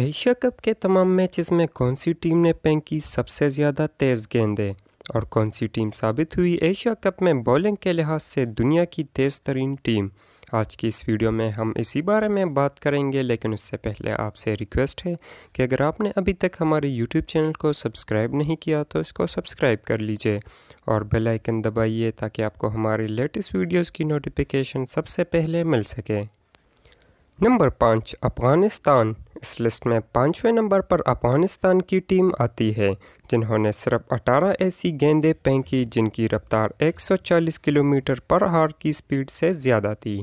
Asia cup के तमाम matches में कौन सी टीम ने पेंकी सबसे ज़्यादा तेज़ गेंदें और कौन सी टीम साबित हुई एशिया कप में बॉलिंग के लिहाज से दुनिया की तेज़ तरीन टीम आज की इस वीडियो में हम इसी बारे में बात करेंगे लेकिन उससे पहले आपसे रिक्वेस्ट है कि अगर आपने अभी तक हमारे यूट्यूब चैनल को सब्सक्राइब नहीं किया तो इसको सब्सक्राइब कर लीजिए और बेल आइकन दबाइए ताकि आपको हमारे लेटेस्ट वीडियोज़ की नोटिफिकेशन सबसे पहले मिल सके नंबर पाँच अफ़गानिस्तान इस लिस्ट में पाँचवें नंबर पर अफगानिस्तान की टीम आती है जिन्होंने सिर्फ 18 ऐसी गेंदें फेंकी जिनकी रफ्तार 140 किलोमीटर पर हार की स्पीड से ज़्यादा थी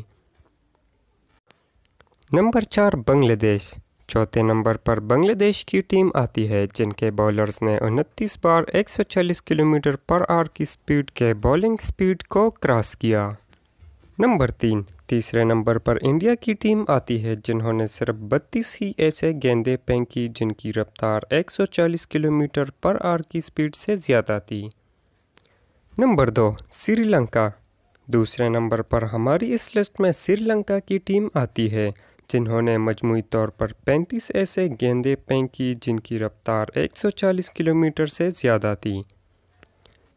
नंबर चार बांग्लादेश चौथे नंबर पर बांग्लादेश की टीम आती है जिनके बॉलर्स ने उनतीस बार 140 किलोमीटर पर आर की स्पीड के बॉलिंग स्पीड को क्रॉस किया नंबर तीन तीसरे नंबर पर इंडिया की टीम आती है जिन्होंने सिर्फ बत्तीस ही ऐसे गेंदे फेंकी जिनकी रफ्तार 140 किलोमीटर पर आर की स्पीड से ज़्यादा थी नंबर दो श्रीलंका दूसरे नंबर पर हमारी इस लिस्ट में श्रीलंका की टीम आती है जिन्होंने मजमू तौर पर 35 ऐसे गेंदे फेंकी जिनकी रफ्तार 140 किलोमीटर से ज़्यादा थी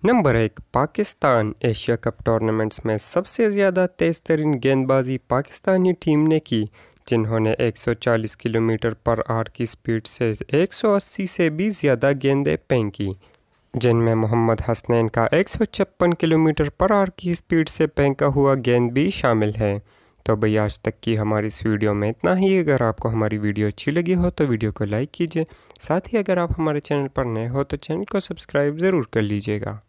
नंबर एक पाकिस्तान एशिया कप टूर्नामेंट्स में सबसे ज़्यादा तेज़ तरीन गेंदबाजी पाकिस्तानी टीम ने की जिन्होंने 140 किलोमीटर पर आर की स्पीड से 180 से भी ज़्यादा गेंदें पेंकी जिनमें मोहम्मद हसनैन का एक किलोमीटर पर आर की स्पीड से पेंका हुआ गेंद भी शामिल है तो भाई आज तक की हमारी इस वीडियो में इतना ही अगर आपको हमारी वीडियो अच्छी लगी हो तो वीडियो को लाइक कीजिए साथ ही अगर आप हमारे चैनल पर नए हो तो चैनल को सब्सक्राइब ज़रूर कर लीजिएगा